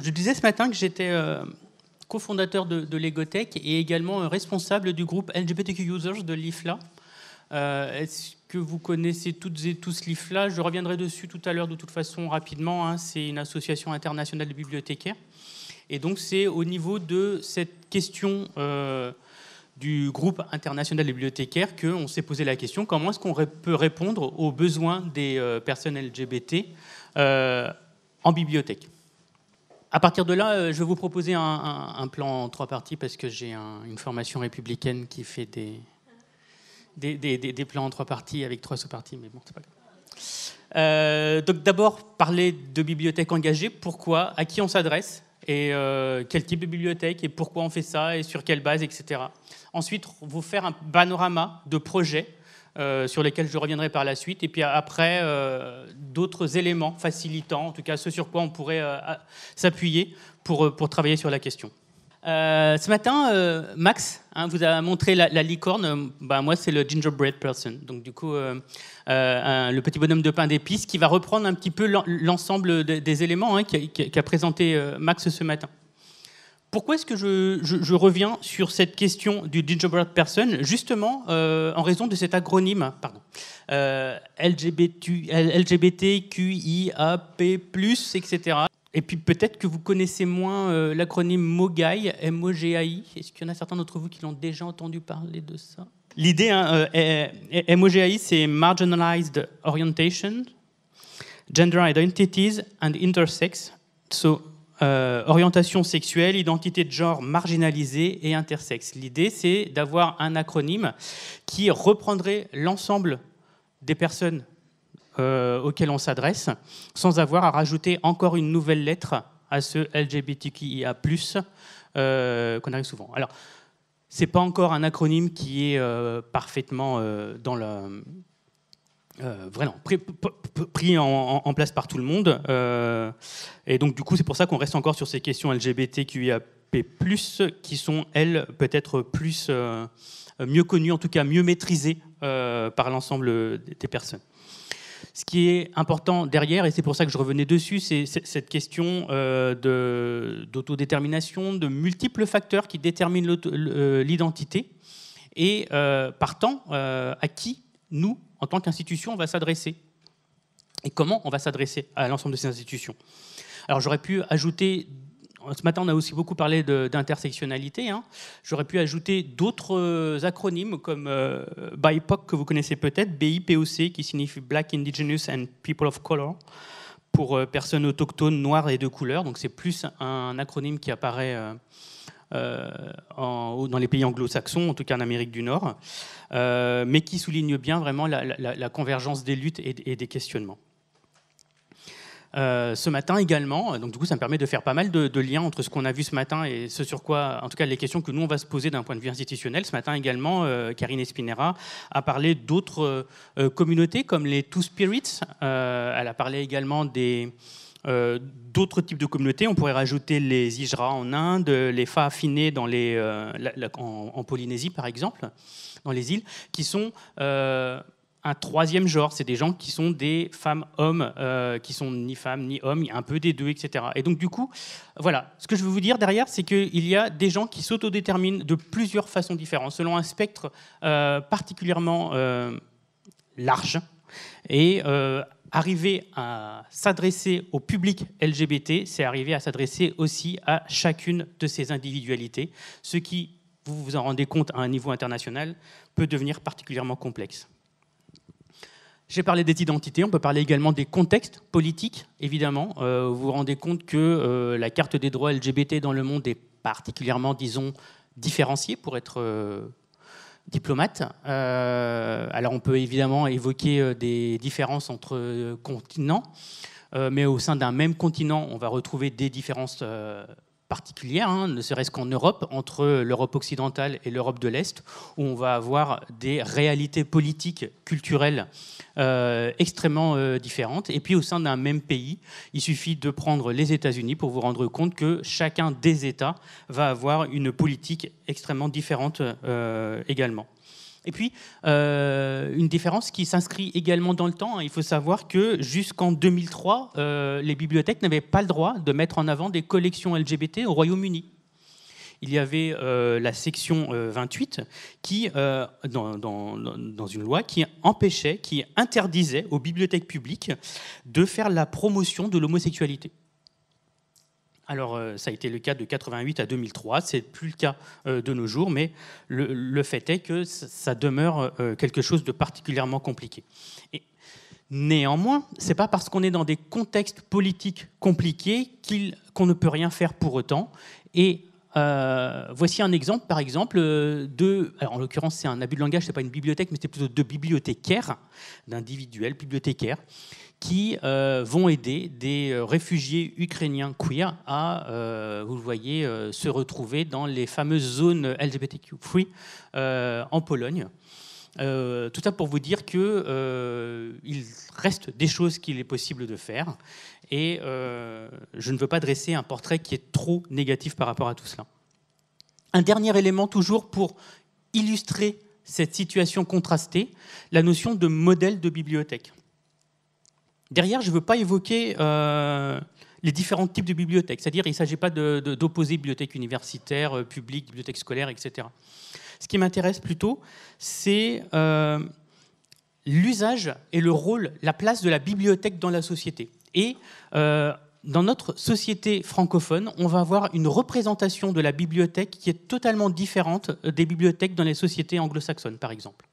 Je disais ce matin que j'étais euh, cofondateur de, Legotech et également euh, responsable du groupe LGBTQ Users de l'IFLA. Euh, est-ce que vous connaissez toutes et tous l'IFLA Je reviendrai dessus tout à l'heure de toute façon rapidement. Hein. c'est une association internationale de bibliothécaires. Et donc c'est au niveau de cette question du groupe international des bibliothécaires qu'on s'est posé la question comment est-ce qu'on peut répondre aux besoins des personnes LGBT en bibliothèque à partir de là, euh, je vais vous proposer un, plan en trois parties parce que j'ai une formation républicaine qui fait des, des, plans en trois parties avec trois sous-parties, mais euh, donc d'abord, parler de bibliothèque engagée, pourquoi, à qui on s'adresse, et euh, quel type de bibliothèque, et pourquoi on fait ça, et sur quelle base, etc. Ensuite, vous faire un panorama de projets euh, sur lesquels je reviendrai par la suite. Et puis après, euh, d'autres éléments facilitants, en tout cas ceux sur quoi on pourrait euh, s'appuyer pour, pour travailler sur la question. ce matin, Max hein, vous a montré la, licorne. Ben, moi, c'est le gingerbread person. Donc, du coup, le petit bonhomme de pain d'épices qui va reprendre un petit peu l'ensemble des éléments hein, qu'a présenté Max ce matin. Pourquoi est-ce que je, reviens sur cette question du gingerbread person Justement, euh, en raison de cet acronyme, pardon, euh, LGBTQIAP+, etc. Et puis peut-être que vous connaissez moins euh, l'acronyme MOGAI, M-O-G-A-I. Est-ce qu'il y en a certains d'entre vous qui l'ont déjà entendu parler de ça L'idée, hein, MOGAI, c'est Marginalized Orientation, Gender Identities and Intersex. So, euh, orientation sexuelle, identité de genre marginalisée et intersexe. L'idée, c'est d'avoir un acronyme qui reprendrait l'ensemble des personnes euh, auxquelles on s'adresse, sans avoir à rajouter encore une nouvelle lettre à ce LGBTQIA+, euh, qu'on arrive souvent. Alors, c'est pas encore un acronyme qui est euh, parfaitement dans la euh, vraiment pris, en, place par tout le monde. Euh, et donc, du coup, c'est pour ça qu'on reste encore sur ces questions LGBTQIAP, qui sont, elles, peut-être plus euh, mieux connues, en tout cas mieux maîtrisées par l'ensemble des personnes. Ce qui est important derrière, et c'est pour ça que je revenais dessus, c'est cette question d'autodétermination, de, de multiples facteurs qui déterminent l'identité, et partant, à qui nous en tant qu'institution, on va s'adresser Et comment on va s'adresser à l'ensemble de ces institutions Alors j'aurais pu ajouter, ce matin on a aussi beaucoup parlé d'intersectionnalité, hein. j'aurais pu ajouter d'autres euh, acronymes comme euh, BIPOC que vous connaissez peut-être, BIPOC qui signifie Black, Indigenous and People of Color pour euh, personnes autochtones, noires et de couleur, donc c'est plus un acronyme qui apparaît... Euh, dans les pays anglo-saxons, en tout cas en Amérique du Nord, euh, mais qui souligne bien vraiment la, convergence des luttes et, des questionnements. Euh, ce matin également. Donc du coup, ça me permet de faire pas mal de, liens entre ce qu'on a vu ce matin et ce sur quoi, en tout cas, les questions que nous on va se poser d'un point de vue institutionnel. Ce matin également, Karine Espinera a parlé d'autres communautés comme les Two Spirits. elle a parlé également des euh, d'autres types de communautés. On pourrait rajouter les Ijra en Inde, les affinés dans les, euh, en, Polynésie, par exemple, dans les îles, qui sont euh, un troisième genre. C'est des gens qui sont des femmes-hommes, qui sont ni femmes ni hommes, un peu des deux, etc. Et donc, du coup, voilà. Ce que je veux vous dire derrière, c'est qu'il y a des gens qui s'autodéterminent de plusieurs façons différentes, selon un spectre particulièrement large et arriver à s'adresser au public LGBT, c'est arriver à s'adresser aussi à chacune de ces individualités, ce qui, vous vous en rendez compte à un niveau international, peut devenir particulièrement complexe. J'ai parlé des identités, on peut parler également des contextes politiques, évidemment. Euh, vous vous rendez compte que euh, la carte des droits LGBT dans le monde est particulièrement, disons, différenciée, pour être euh, diplomate. Euh, alors on peut évidemment évoquer euh, des différences entre euh, continents, mais au sein d'un même continent, on va retrouver des différences particulière, hein, ne serait-ce qu'en Europe, entre l'Europe occidentale et l'Europe de l'Est, où on va avoir des réalités politiques, culturelles euh, extrêmement euh, différentes. Et puis au sein d'un même pays, il suffit de prendre les États-Unis pour vous rendre compte que chacun des États va avoir une politique extrêmement différente euh, également. Et puis, euh, une différence qui s'inscrit également dans le temps. Hein. Il faut savoir que jusqu'en 2003, euh, les bibliothèques n'avaient pas le droit de mettre en avant des collections LGBT au Royaume-Uni. Il y avait euh, la section 28 qui, dans, une loi qui empêchait, qui interdisait aux bibliothèques publiques de faire la promotion de l'homosexualité. Alors, euh, ça a été le cas de 88 à 2003, c'est plus le cas euh, de nos jours, mais le, fait est que ça demeure euh, quelque chose de particulièrement compliqué. Et néanmoins, c'est pas parce qu'on est dans des contextes politiques compliqués qu'on ne peut rien faire pour autant. Et voici un exemple, par exemple, de. en l'occurrence, c'est un abus de langage, ce n'est pas une bibliothèque, mais c'était plutôt deux bibliothécaires, d'individuels bibliothécaires, qui euh, vont aider des euh, réfugiés ukrainiens queer à, euh, vous le voyez, se retrouver dans les fameuses zones LGBTQ free en Pologne. tout ça pour vous dire qu'il il reste des choses qu'il est possible de faire, et je ne veux pas dresser un portrait qui est trop négatif par rapport à tout cela. Un dernier élément toujours pour illustrer cette situation contrastée, la notion de modèle de bibliothèque. Derrière, je ne veux pas évoquer euh, les différents types de bibliothèques, c'est-à-dire il ne s'agit pas d'opposer bibliothèques universitaires, publiques, euh, publique, scolaires, etc. Ce qui m'intéresse plutôt, c'est euh, l'usage et le rôle, la place de la bibliothèque dans la société. Et dans notre société francophone, on va avoir une représentation de la bibliothèque qui est totalement différente des bibliothèques dans les sociétés anglo-saxonnes, par exemple.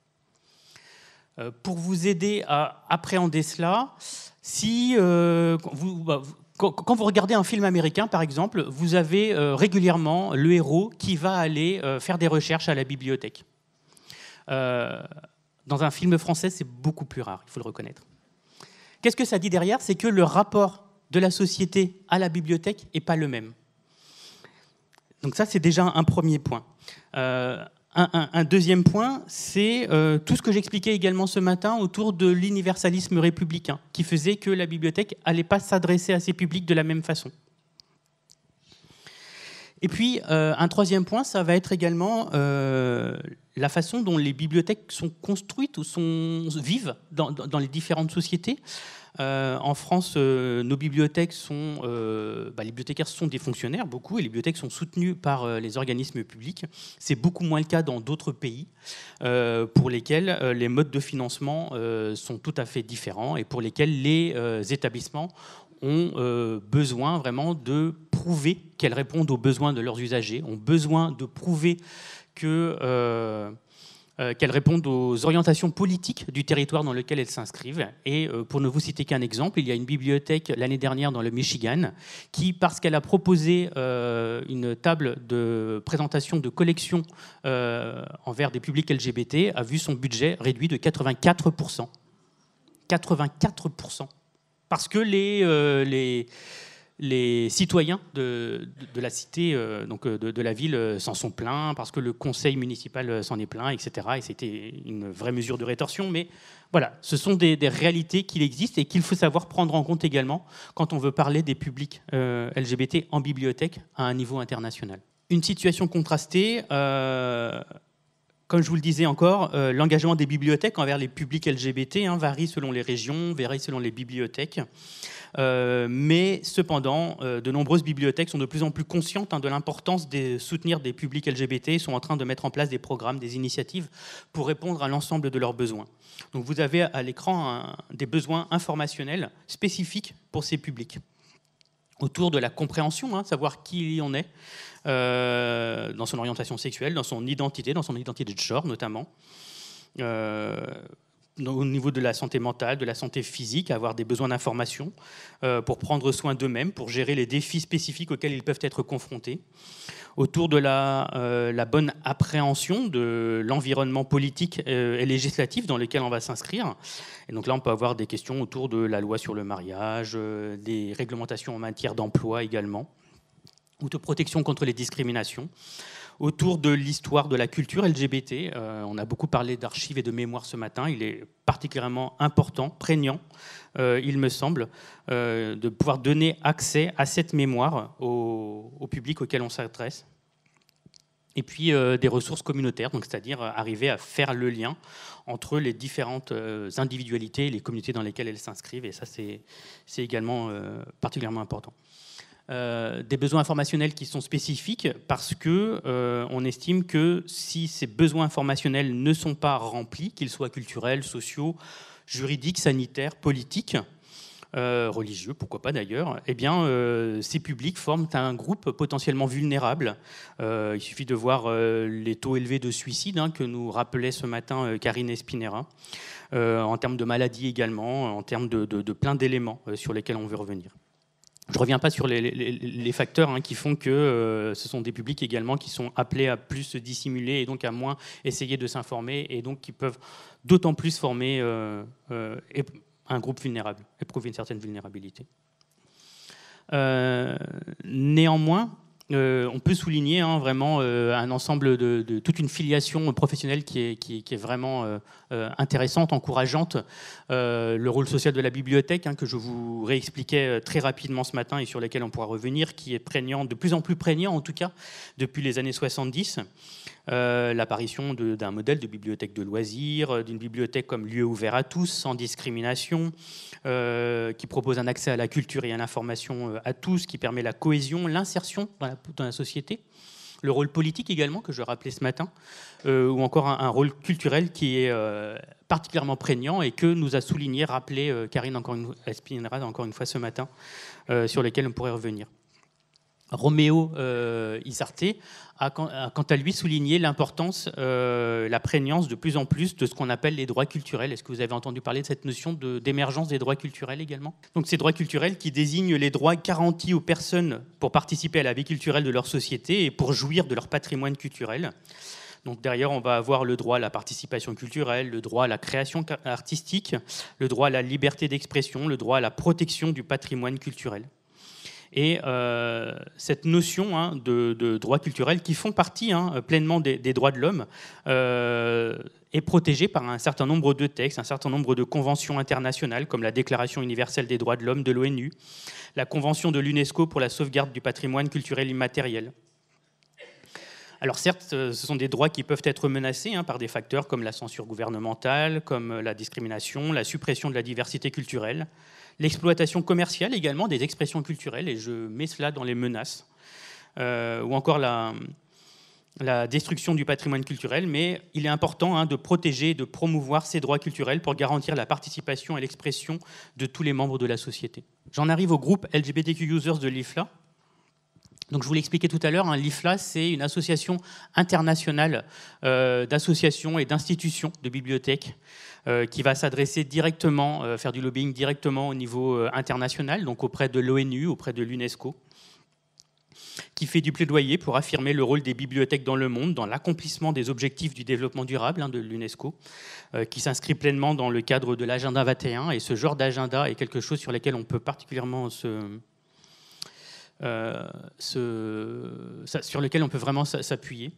Euh, pour vous aider à appréhender cela, si euh, bah, quand vous regardez un film américain, par exemple, vous avez euh, régulièrement le héros qui va aller faire des recherches à la bibliothèque. dans un film français, c'est beaucoup plus rare, il faut le reconnaître. Qu'est-ce que ça dit derrière C'est que le rapport de la société à la bibliothèque n'est pas le même. Donc ça, c'est déjà un premier point un, deuxième point, c'est euh, tout ce que j'expliquais également ce matin autour de l'universalisme républicain, qui faisait que la bibliothèque n'allait pas s'adresser à ses publics de la même façon. Et puis, euh, un troisième point, ça va être également euh, la façon dont les bibliothèques sont construites ou sont, vivent dans les différentes sociétés. Euh, en France, euh, nos bibliothèques sont, euh, bah, les bibliothécaires sont des fonctionnaires, beaucoup, et les bibliothèques sont soutenues par les organismes publics. C'est beaucoup moins le cas dans d'autres pays, pour lesquels les modes de financement sont tout à fait différents et pour lesquels les établissements ont besoin vraiment de prouver qu'elles répondent aux besoins de leurs usagers, ont besoin de prouver que euh, qu'elles répondent aux orientations politiques du territoire dans lequel elles s'inscrivent. Et euh, pour ne vous citer qu'un exemple, il y a une bibliothèque l'année dernière dans le Michigan qui, parce qu'elle a proposé euh, une table de présentation de collections envers des publics LGBT, a vu son budget réduit de 84%. 84%. Parce que les, les les citoyens de, la cité, euh, donc euh, de, la ville, euh, s'en sont plaints parce que le conseil municipal s'en est plaint, etc. Et c'était une vraie mesure de rétorsion. Mais voilà, ce sont des, réalités qui existent et qu'il faut savoir prendre en compte également quand on veut parler des publics LGBT en bibliothèque à un niveau international. Une situation contrastée comme je vous le disais encore, euh, l'engagement des bibliothèques envers les publics LGBT hein, varie selon les régions, varie selon les bibliothèques. Euh, mais cependant, euh, de nombreuses bibliothèques sont de plus en plus conscientes hein, de l'importance de soutenir des publics LGBT et sont en train de mettre en place des programmes, des initiatives pour répondre à l'ensemble de leurs besoins. Donc vous avez à l'écran des besoins informationnels spécifiques pour ces publics autour de la compréhension, hein, savoir qui on est, euh, dans son orientation sexuelle, dans son identité, dans son identité de genre notamment. Euh, au niveau de la santé mentale, de la santé physique, avoir des besoins d'information, euh, pour prendre soin d'eux-mêmes, pour gérer les défis spécifiques auxquels ils peuvent être confrontés, autour de la, euh, bonne appréhension de l'environnement politique euh, et législatif dans lequel on va s'inscrire. Et donc là, on peut avoir des questions autour de la loi sur le mariage, des réglementations en matière d'emploi également, ou de protection contre les discriminations autour de l'histoire de la culture LGBT. Euh, on a beaucoup parlé d'archives et de mémoire ce matin. Il est particulièrement important, prégnant, euh, il me semble, euh, de pouvoir donner accès à cette mémoire au, public auquel on s'adresse. Et puis des ressources communautaires, c'est-à-dire arriver à faire le lien entre les différentes individualités et les communautés dans lesquelles elles s'inscrivent. Et ça, c'est également particulièrement important. Euh, des besoins informationnels qui sont spécifiques parce que euh, on estime que si ces besoins informationnels ne sont pas remplis, qu'ils soient culturels, sociaux, juridiques, sanitaires, politiques, euh, religieux, pourquoi pas d'ailleurs, eh bien, ces publics forment un groupe potentiellement vulnérable. il suffit de voir les taux élevés de suicide hein, que nous rappelait ce matin Karine Espinera, en termes de maladies également, en termes de plein d'éléments sur lesquels on veut revenir. Je ne reviens pas sur les, facteurs hein, qui font que euh, ce sont des publics également qui sont appelés à plus se dissimuler et donc à moins essayer de s'informer et donc qui peuvent d'autant plus former euh, euh, un groupe vulnérable, éprouver une certaine vulnérabilité. néanmoins, euh, on peut souligner hein, vraiment euh, un ensemble de, toute une filiation professionnelle qui est, vraiment euh, intéressante, encourageante. le rôle social de la bibliothèque, hein, que je vous réexpliquais très rapidement ce matin et sur lequel on pourra revenir, qui est prégnant, de plus en plus prégnant en tout cas, depuis les années 70. Euh, l'apparition d'un modèle de bibliothèque de loisirs, euh, d'une bibliothèque comme lieu ouvert à tous, sans discrimination, euh, qui propose un accès à la culture et à l'information à tous, qui permet la cohésion, l'insertion dans, la, société le rôle politique également que je rappelais ce matin, ou encore un, rôle culturel qui est particulièrement prégnant et que nous a souligné, rappelé Karine encore Espinera encore une fois ce matin, sur lequel on pourrait revenir. Roméo euh, a, quant à lui souligné l'importance, euh, la prégnance de plus en plus de ce qu'on appelle les droits culturels. Est-ce que vous avez entendu parler de cette notion d'émergence des droits culturels également Donc ces droits culturels qui désignent les droits garantis aux personnes pour participer à la vie culturelle de leur société et pour jouir de leur patrimoine culturel. Donc derrière, on va avoir le droit à la participation culturelle, le droit à la création artistique, le droit à la liberté d'expression, le droit à la protection du patrimoine culturel et euh, cette notion hein, de, droits culturels qui font partie hein, pleinement des, droits de l'homme euh, est protégée par un certain nombre de textes, un certain nombre de conventions internationales comme la Déclaration universelle des droits de l'homme de l'ONU, la Convention de l'UNESCO pour la sauvegarde du patrimoine culturel immatériel. Alors certes, ce sont des droits qui peuvent être menacés hein, par des facteurs comme la censure gouvernementale, comme la discrimination, la suppression de la diversité culturelle, l'exploitation commerciale également des expressions culturelles, et je mets cela dans les menaces, euh, ou encore la, destruction du patrimoine culturel, mais il est important hein, de protéger et de promouvoir ces droits culturels pour garantir la participation et l'expression de tous les membres de la société. J'en arrive au groupe LGBTQ Users de l'IFLA, donc je vous l'expliquais tout à l'heure, hein, l'IFLA, c'est une association internationale euh, d'associations et d'institutions de bibliothèques euh, qui va s'adresser directement, euh, faire du lobbying directement au niveau euh, international, donc auprès de l'ONU, auprès de l'UNESCO qui fait du plaidoyer pour affirmer le rôle des bibliothèques dans le monde, dans l'accomplissement des objectifs du développement durable hein, de l'UNESCO, qui s'inscrit pleinement dans le cadre de l'agenda 21. Et ce genre d'agenda est quelque chose sur lequel on peut particulièrement se... sur lequel on peut vraiment s'appuyer.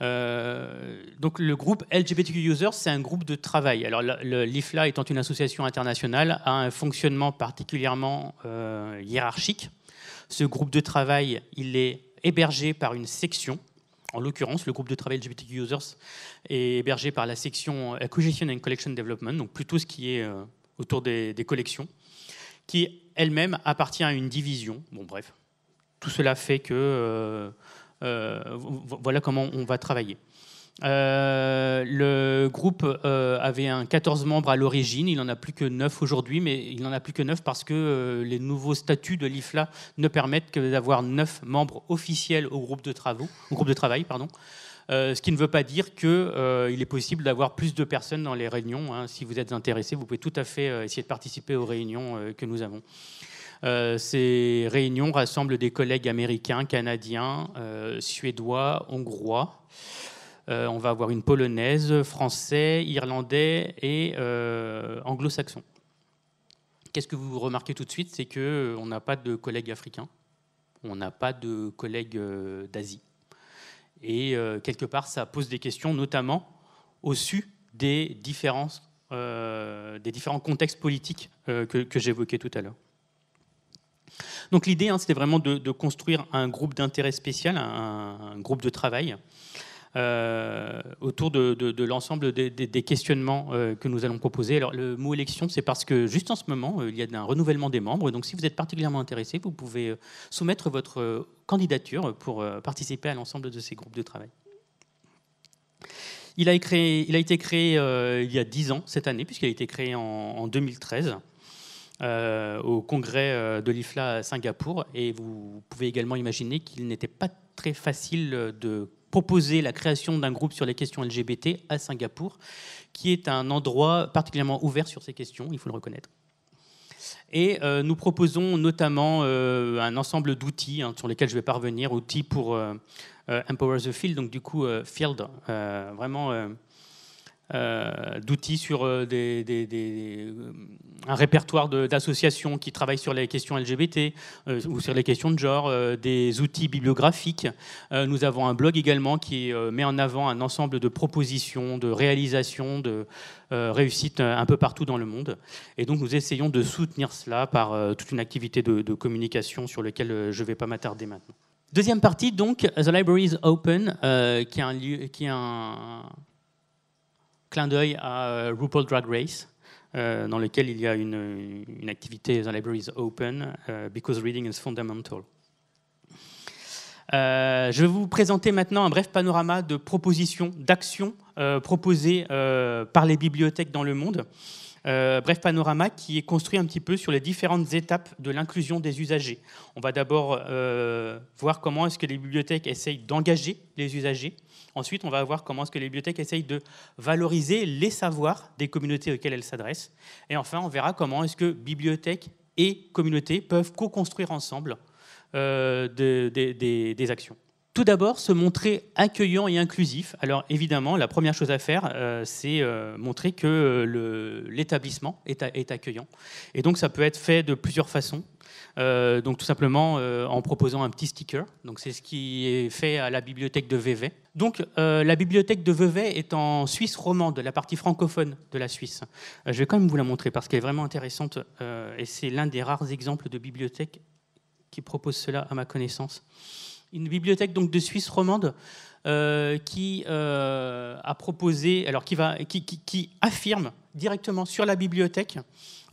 Euh, donc le groupe LGBTQ Users, c'est un groupe de travail. Alors l'IFLA étant une association internationale, a un fonctionnement particulièrement euh, hiérarchique. Ce groupe de travail, il est hébergé par une section. En l'occurrence, le groupe de travail LGBTQ Users est hébergé par la section Acquisition and Collection Development, donc plutôt ce qui est euh, autour des, des collections, qui elle-même appartient à une division. Bon, bref, tout cela fait que euh, voilà comment on va travailler. Euh, le groupe euh, avait un 14 membres à l'origine, il n'en a plus que 9 aujourd'hui, mais il n'en a plus que 9 parce que les nouveaux statuts de l'IFLA ne permettent que d'avoir 9 membres officiels au groupe de, travaux, au groupe de travail. Pardon. ce qui ne veut pas dire qu'il est possible d'avoir plus de personnes dans les réunions. Hein. Si vous êtes intéressé, vous pouvez tout à fait essayer de participer aux réunions que nous avons. Euh, ces réunions rassemblent des collègues américains, canadiens, euh, suédois, hongrois. Euh, on va avoir une polonaise, français, irlandais et anglo-saxon. Qu'est-ce que vous remarquez tout de suite C'est qu'on n'a pas de collègues africains, on n'a pas de collègues d'Asie. Et quelque part, ça pose des questions, notamment au dessus des, différences, des différents contextes politiques que j'évoquais tout à l'heure. Donc l'idée, hein, c'était vraiment de, construire un groupe d'intérêt spécial, un, groupe de travail euh, autour de, l'ensemble des, questionnements euh, que nous allons proposer. Alors le mot élection, c'est parce que juste en ce moment, euh, il y a un renouvellement des membres. Donc si vous êtes particulièrement intéressé, vous pouvez soumettre votre candidature pour participer à l'ensemble de ces groupes de travail. Il a, été créé il y a 10 ans cette année, puisqu'il a été créé en 2013. Euh, au congrès euh, de l'IFLA à Singapour. Et vous pouvez également imaginer qu'il n'était pas très facile de proposer la création d'un groupe sur les questions LGBT à Singapour, qui est un endroit particulièrement ouvert sur ces questions, il faut le reconnaître. Et euh, nous proposons notamment un ensemble d'outils hein, sur lesquels je vais parvenir, outils pour Empower the Field, donc du coup Field, vraiment euh, d'outils sur euh, euh, un répertoire d'associations qui travaillent sur les questions LGBT ou sur les questions de genre, des outils bibliographiques. nous avons un blog également qui met en avant un ensemble de propositions, de réalisations, de réussites un peu partout dans le monde. Et donc nous essayons de soutenir cela par toute une activité de, de communication sur laquelle je ne vais pas m'attarder maintenant. Deuxième partie, donc, The Library is Open, qui est un lieu, qui est un, clin d'œil à euh, RuPaul Drag Race, euh, dans lequel il y a une, une activité The Library is Open, euh, Because Reading is Fundamental. je vais vous présenter maintenant un bref panorama de propositions, d'actions proposées par les bibliothèques dans le monde. bref panorama qui est construit un petit peu sur les différentes étapes de l'inclusion des usagers. On va d'abord voir comment est-ce que les bibliothèques essayent d'engager les usagers, Ensuite, on va voir comment est-ce que les bibliothèques essayent de valoriser les savoirs des communautés auxquelles elles s'adressent. Et enfin, on verra comment est-ce que bibliothèques et communautés peuvent co-construire ensemble euh, des actions. Tout d'abord, se montrer accueillant et inclusif. Alors évidemment, la première chose à faire, euh, c'est euh, montrer que l'établissement est, accueillant. Et donc ça peut être fait de plusieurs façons. Euh, donc tout simplement euh, en proposant un petit sticker. Donc c'est ce qui est fait à la bibliothèque de Vevey. Donc euh, la bibliothèque de Vevey est en Suisse romande, la partie francophone de la Suisse. je vais quand même vous la montrer parce qu'elle est vraiment intéressante et c'est l'un des rares exemples de bibliothèque qui propose cela à ma connaissance. Une bibliothèque donc de Suisse romande qui a proposé, alors qui, va, qui, qui affirme directement sur la bibliothèque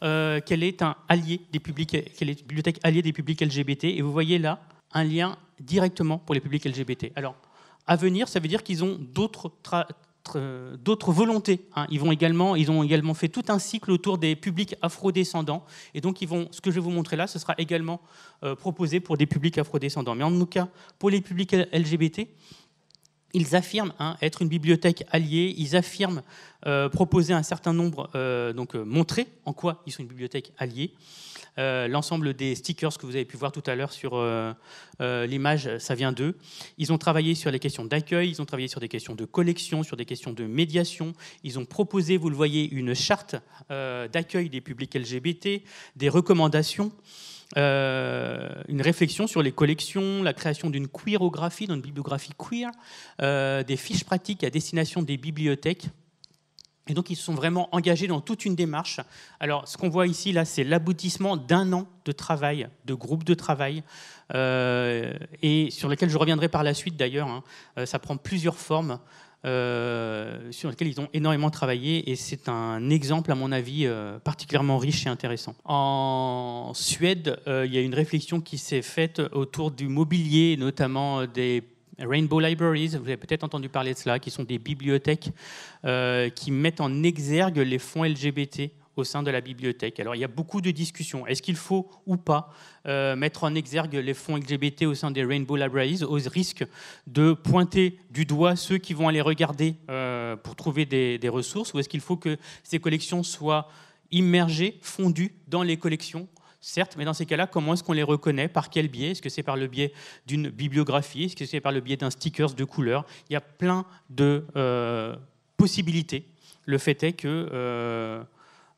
euh, qu'elle est un allié des publics, qu'elle est une bibliothèque alliée des publics LGBT. Et vous voyez là un lien directement pour les publics LGBT. Alors, à venir, ça veut dire qu'ils ont d'autres volontés. Hein. Ils, vont également, ils ont également fait tout un cycle autour des publics afrodescendants. Et donc, ils vont, ce que je vais vous montrer là, ce sera également euh, proposé pour des publics afrodescendants. Mais en tout cas, pour les publics LGBT, ils affirment hein, être une bibliothèque alliée, ils affirment euh, proposer un certain nombre, euh, donc euh, montrer en quoi ils sont une bibliothèque alliée. L'ensemble des stickers que vous avez pu voir tout à l'heure sur l'image, ça vient d'eux. Ils ont travaillé sur les questions d'accueil, ils ont travaillé sur des questions de collection, sur des questions de médiation. Ils ont proposé, vous le voyez, une charte d'accueil des publics LGBT, des recommandations. Euh, une réflexion sur les collections, la création d'une queerographie, d'une bibliographie queer, euh, des fiches pratiques à destination des bibliothèques. Et donc ils se sont vraiment engagés dans toute une démarche. Alors ce qu'on voit ici, là, c'est l'aboutissement d'un an de travail, de groupe de travail, euh, et sur lequel je reviendrai par la suite d'ailleurs. Hein. Ça prend plusieurs formes. Euh, sur lequel ils ont énormément travaillé et c'est un exemple, à mon avis, euh, particulièrement riche et intéressant. En Suède, euh, il y a une réflexion qui s'est faite autour du mobilier, notamment des Rainbow Libraries, vous avez peut-être entendu parler de cela, qui sont des bibliothèques qui mettent en exergue les fonds LGBT au sein de la bibliothèque. Alors il y a beaucoup de discussions. Est-ce qu'il faut ou pas euh, mettre en exergue les fonds LGBT au sein des Rainbow Libraries au risque de pointer du doigt ceux qui vont aller regarder euh, pour trouver des, ressources Ou est-ce qu'il faut que ces collections soient immergées, fondues dans les collections certes, mais dans ces cas-là, comment est-ce qu'on les reconnaît Par quel biais Est-ce que c'est par le biais d'une bibliographie Est-ce que c'est par le biais d'un stickers de couleur Il y a plein de euh, possibilités. Le fait est que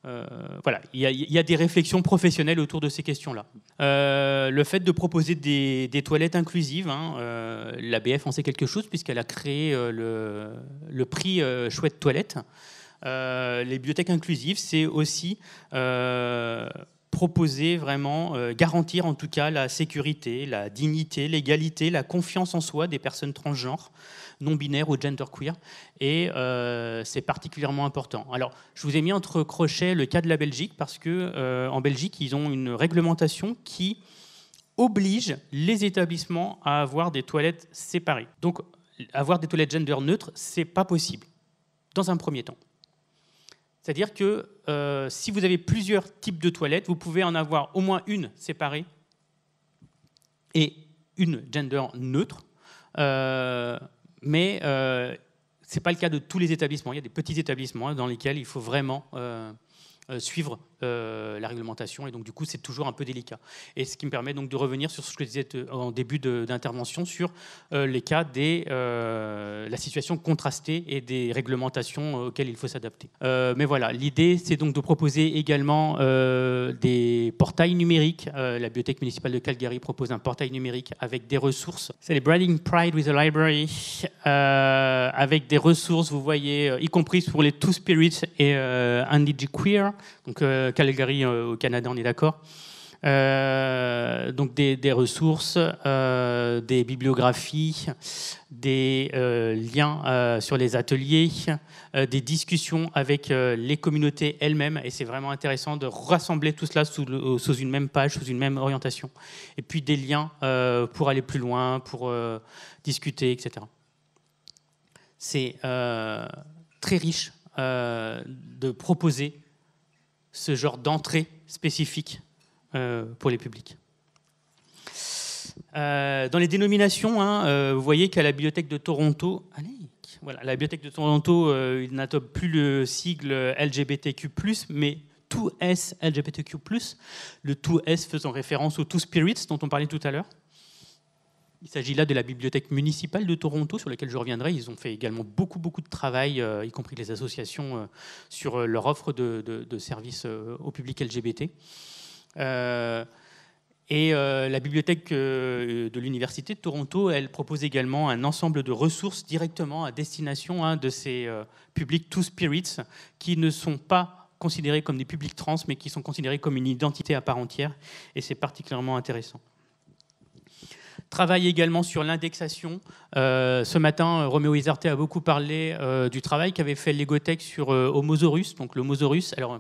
euh, voilà, il y, a des réflexions professionnelles autour de ces questions-là. Euh, le fait de proposer des, toilettes inclusives, hein, euh, l'ABF en sait quelque chose puisqu'elle a créé euh, le, prix Chouette Toilette. les bibliothèques inclusives, c'est aussi proposer vraiment, garantir en tout cas la sécurité, la dignité, l'égalité, la confiance en soi des personnes transgenres non binaire ou queer, Et euh, c'est particulièrement important. Alors, je vous ai mis entre crochets le cas de la Belgique parce que euh, en Belgique, ils ont une réglementation qui oblige les établissements à avoir des toilettes séparées. Donc, avoir des toilettes gender neutres, c'est pas possible dans un premier temps. C'est-à-dire que euh, si vous avez plusieurs types de toilettes, vous pouvez en avoir au moins une séparée et une gender neutre. Euh, mais euh, ce n'est pas le cas de tous les établissements. Il y a des petits établissements dans lesquels il faut vraiment euh, euh, suivre euh, la réglementation. Et donc, du coup, c'est toujours un peu délicat. Et ce qui me permet donc de revenir sur ce que je disais en début d'intervention sur euh, les cas des euh, la situation contrastée et des réglementations auxquelles il faut s'adapter. mais voilà, l'idée, c'est donc de proposer également des portails numériques. la bibliothèque municipale de Calgary propose un portail numérique avec des ressources. C'est les Branding Pride with the Library, avec des ressources, vous voyez, y compris pour les Two Spirits et Andy Queer. Donc, euh, Calgary euh, au Canada, on est d'accord. Euh, donc des, ressources, des bibliographies, des liens sur les ateliers, des discussions avec les communautés elles-mêmes. Et c'est vraiment intéressant de rassembler tout cela sous, sous, une même page, sous une même orientation. Et puis des liens pour aller plus loin, pour discuter, etc. C'est très riche de proposer ce genre d'entrée spécifique euh, pour les publics. Euh, dans les dénominations, hein, euh, vous voyez qu'à la bibliothèque de Toronto, ah, la bibliothèque de Toronto, il n'adopte plus le sigle LGBTQ+, mais tout S LGBTQ+, le tout S faisant référence au Two spirits dont on parlait tout à l'heure. Il s'agit là de la bibliothèque municipale de Toronto, sur laquelle je reviendrai. Ils ont fait également beaucoup, beaucoup de travail, euh, y compris les associations, euh, sur euh, leur offre de, services au public LGBT. et la bibliothèque de l'Université de Toronto, elle propose également un ensemble de ressources directement à destination hein, de ces publics Two Spirits, qui ne sont pas considérés comme des publics trans, mais qui sont considérés comme une identité à part entière. Et c'est particulièrement intéressant travaille également sur l'indexation. Euh, ce matin, euh, Roméo Izarte a beaucoup parlé euh, du travail qu'avait fait l'Egotech sur Homo Zorus. Donc, le Alors,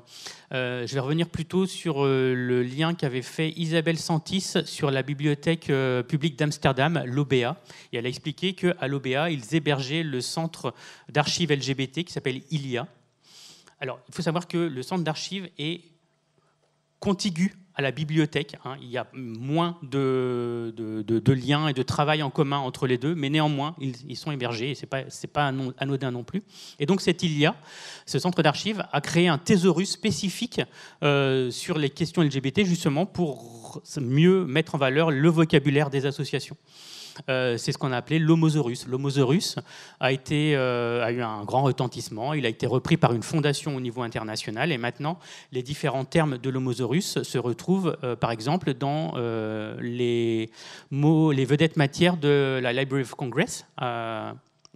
je vais revenir plutôt sur le lien qu'avait fait Isabelle Santis sur la bibliothèque publique d'Amsterdam, l'OBA. Et elle a expliqué qu'à l'OBA, ils hébergeaient le centre d'archives LGBT qui s'appelle ILIA. Alors, il faut savoir que le centre d'archives est contigu à la bibliothèque. Hein. Il y a moins de, liens et de travail en commun entre les deux, mais néanmoins, ils, sont hébergés et ce n'est pas, anodin non plus. Et donc, cet ILIA, ce centre d'archives, a créé un thésaurus spécifique euh, sur les questions LGBT, justement pour mieux mettre en valeur le vocabulaire des associations. Euh, c'est ce qu'on a appelé l'homosaurus. L'homosaurus a, euh, a eu un grand retentissement, il a été repris par une fondation au niveau international, et maintenant, les différents termes de l'homosaurus se retrouvent, euh, par exemple, dans les, mots, les vedettes matières de la Library of Congress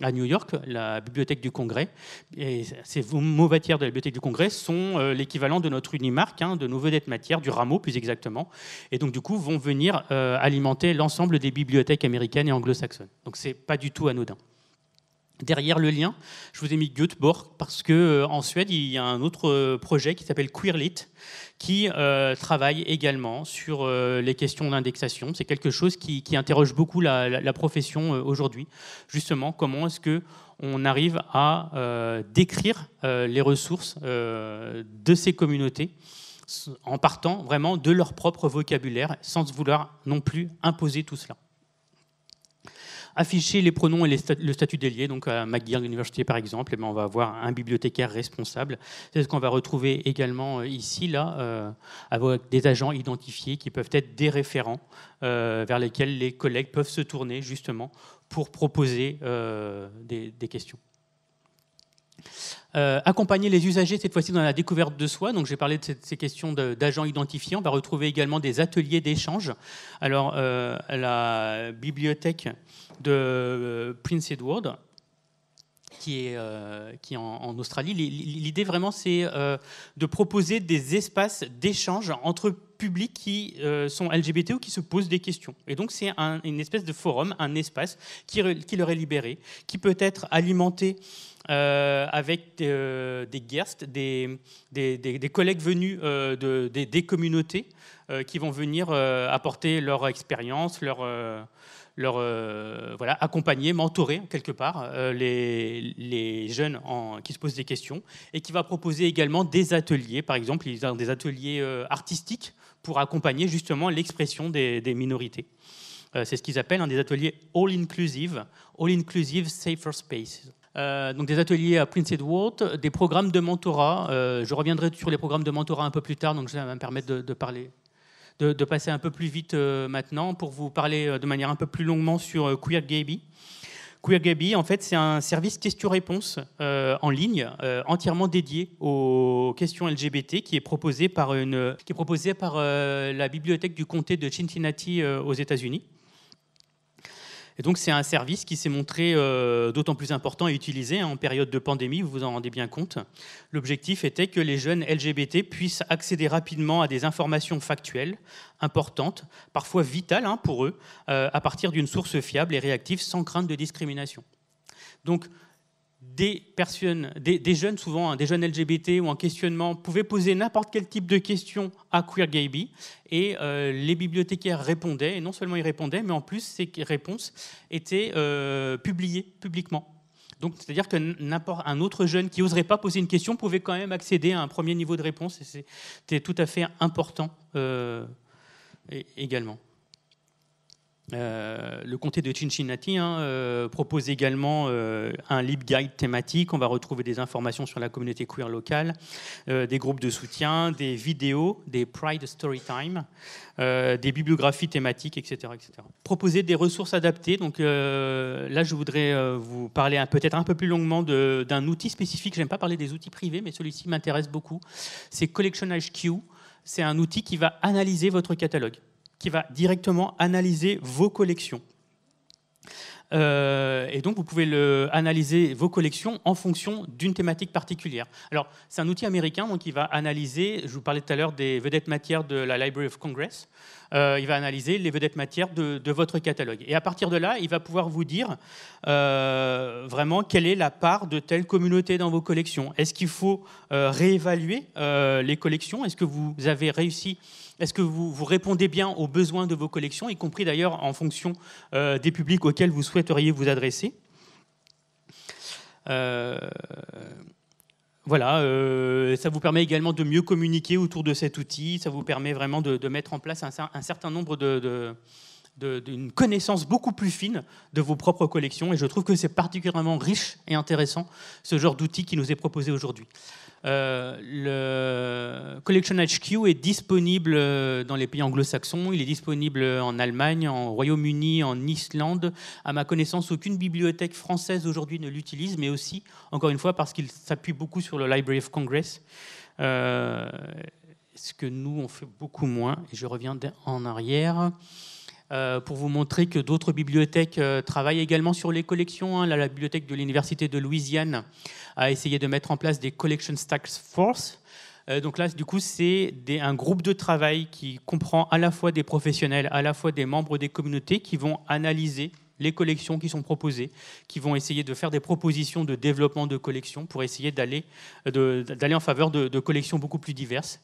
à New York, la bibliothèque du Congrès. Et ces maux-matières de la bibliothèque du Congrès sont euh, l'équivalent de notre Unimark, hein, de nos vedettes matières, du rameau plus exactement. Et donc, du coup, vont venir euh, alimenter l'ensemble des bibliothèques américaines et anglo-saxonnes. Donc, c'est pas du tout anodin derrière le lien, je vous ai mis Göteborg parce que euh, en Suède, il y a un autre euh, projet qui s'appelle Queerlit qui euh, travaille également sur les questions d'indexation. C'est quelque chose qui, interroge beaucoup la, la profession aujourd'hui. Justement, comment est-ce que on arrive à décrire les ressources de ces communautés en partant vraiment de leur propre vocabulaire, sans vouloir non plus imposer tout cela afficher les pronoms et le statut des Donc à McGill University par exemple, Et ben, on va avoir un bibliothécaire responsable. C'est ce qu'on va retrouver également euh, ici, là, euh, avec des agents identifiés qui peuvent être des référents euh, vers lesquels les collègues peuvent se tourner justement pour proposer euh, des questions. Euh, accompagner les usagers cette fois-ci dans la découverte de soi. Donc j'ai parlé de ces questions d'agents identifiants. On va retrouver également des ateliers d'échange. Alors euh, la bibliothèque de euh, Prince Edward, qui est, qui en Australie, l'idée vraiment c'est de proposer des espaces d'échange entre publics qui euh, sont LGBT ou qui se posent des questions. Et donc c'est une espèce de forum, un espace qui, leur est libéré, qui peut être alimenté euh, avec des, euh, des guests, des, des, collègues venus de, des, communautés qui vont venir apporter leur expérience, leur voilà, accompagner, mentorer quelque part les, jeunes en, qui se posent des questions et qui va proposer également des ateliers. Par exemple, ils ont des ateliers artistiques pour accompagner justement l'expression des, minorités. Euh, c'est ce qu'ils appellent hein, des ateliers all-inclusive, all-inclusive safer spaces. Euh, donc des ateliers à Prince Edward, des programmes de mentorat. Euh, je reviendrai sur les programmes de mentorat un peu plus tard, donc je vais me permettre de, parler, de, de, passer un peu plus vite maintenant pour vous parler de manière un peu plus longuement sur Queer Gaby. Gabby, en fait, c'est un service question réponses euh, en ligne euh, entièrement dédié aux questions LGBT qui est proposé par, une, qui est proposé par euh, la bibliothèque du comté de Cincinnati aux États-Unis. Et donc c'est un service qui s'est montré euh, d'autant plus important et utilisé hein, en période de pandémie, vous vous en rendez bien compte. L'objectif était que les jeunes LGBT puissent accéder rapidement à des informations factuelles, importantes, parfois vitales hein, pour eux, euh, à partir d'une source fiable et réactive sans crainte de discrimination. Donc des des, jeunes, souvent hein, des jeunes LGBT ou en questionnement, pouvaient poser n'importe quel type de question à Queer Gaby et euh, les bibliothécaires répondaient. Et non seulement ils répondaient, mais en plus ces réponses étaient euh, publiées publiquement. Donc, c'est-à-dire que n'importe un autre jeune qui n'oserait pas poser une question pouvait quand même accéder à un premier niveau de réponse. Et c'était tout à fait important euh, également. Euh, le comté de Cincinnati hein, euh, propose également euh, un LibGuide thématique. On va retrouver des informations sur la communauté queer locale, des groupes de soutien, des vidéos, des Pride Storytime, des bibliographies thématiques, etc., etc. Proposer des ressources adaptées. Donc là, je voudrais vous parler peut-être un peu plus longuement d'un outil spécifique. J'aime pas parler des outils privés, mais celui-ci m'intéresse beaucoup. C'est Collection HQ. C'est un outil qui va analyser votre catalogue qui va directement analyser vos collections. Euh, et donc, vous pouvez le, analyser vos collections en fonction d'une thématique particulière. Alors, c'est un outil américain donc, qui va analyser, je vous parlais tout à l'heure des vedettes matières de la Library of Congress, euh, il va analyser les vedettes matières de, votre catalogue. Et à partir de là, il va pouvoir vous dire euh, vraiment quelle est la part de telle communauté dans vos collections. Est-ce qu'il faut réévaluer les collections Est-ce que vous avez réussi est-ce que vous, vous, répondez bien aux besoins de vos collections, y compris d'ailleurs en fonction euh, des publics auxquels vous souhaiteriez vous adresser euh, voilà, euh, ça vous permet également de mieux communiquer autour de cet outil, ça vous permet vraiment de, mettre en place un, certain nombre de, d'une connaissance beaucoup plus fine de vos propres collections. Et je trouve que c'est particulièrement riche et intéressant ce genre d'outil qui nous est proposé aujourd'hui. Euh, le Collection HQ est disponible euh, dans les pays anglo-saxons, il est disponible en Allemagne, en Royaume-Uni, en Islande. À ma connaissance, aucune bibliothèque française aujourd'hui ne l'utilise, mais aussi, encore une fois, parce qu'il s'appuie beaucoup sur le Library of Congress. Euh, ce que nous, on fait beaucoup moins. Et je reviens en arrière. Euh, pour vous montrer que d'autres bibliothèques euh, travaillent également sur les collections. Hein. la bibliothèque de l'Université de Louisiane a essayé de mettre en place des Collection Stacks Force. Euh, donc là, du coup, c'est un groupe de travail qui comprend à la fois des professionnels, à la fois des membres des communautés qui vont analyser les collections qui sont proposées, qui vont essayer de faire des propositions de développement de collections pour essayer d'aller en faveur de collections beaucoup plus diverses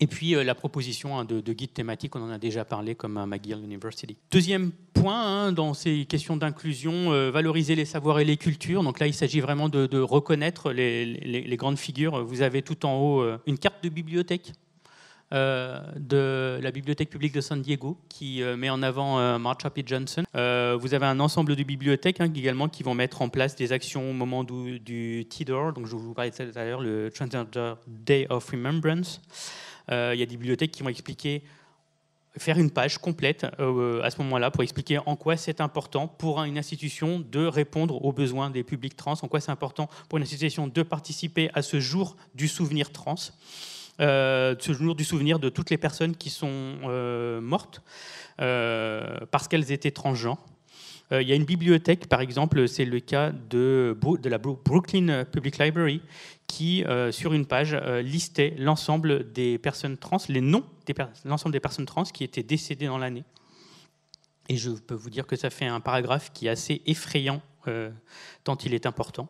et puis euh, la proposition hein, de, guide thématique, on en a déjà parlé, comme à McGill University. Deuxième point, hein, dans ces questions d'inclusion, euh, valoriser les savoirs et les cultures. Donc là, il s'agit vraiment de, reconnaître les, grandes figures. Vous avez tout en haut euh, une carte de bibliothèque de la Bibliothèque publique de San Diego qui met en avant Martha P. Johnson. vous avez un ensemble de bibliothèques hein, également qui vont mettre en place des actions au moment du, TIDOR donc je vous parlais tout à l'heure, le Transgender Day of Remembrance. Euh, il y a des bibliothèques qui vont expliquer faire une page complète euh, à ce moment-là pour expliquer en quoi c'est important pour une institution de répondre aux besoins des publics trans, en quoi c'est important pour une institution de participer à ce jour du souvenir trans, euh, ce jour du souvenir de toutes les personnes qui sont mortes parce qu'elles étaient transgenres. Euh, il y a une bibliothèque, par exemple, c'est le cas de, la Brooklyn Public Library, qui, euh, sur une page, euh, listait l'ensemble des personnes trans, les noms de l'ensemble des personnes trans qui étaient décédées dans l'année. Et je peux vous dire que ça fait un paragraphe qui est assez effrayant, tant il est important.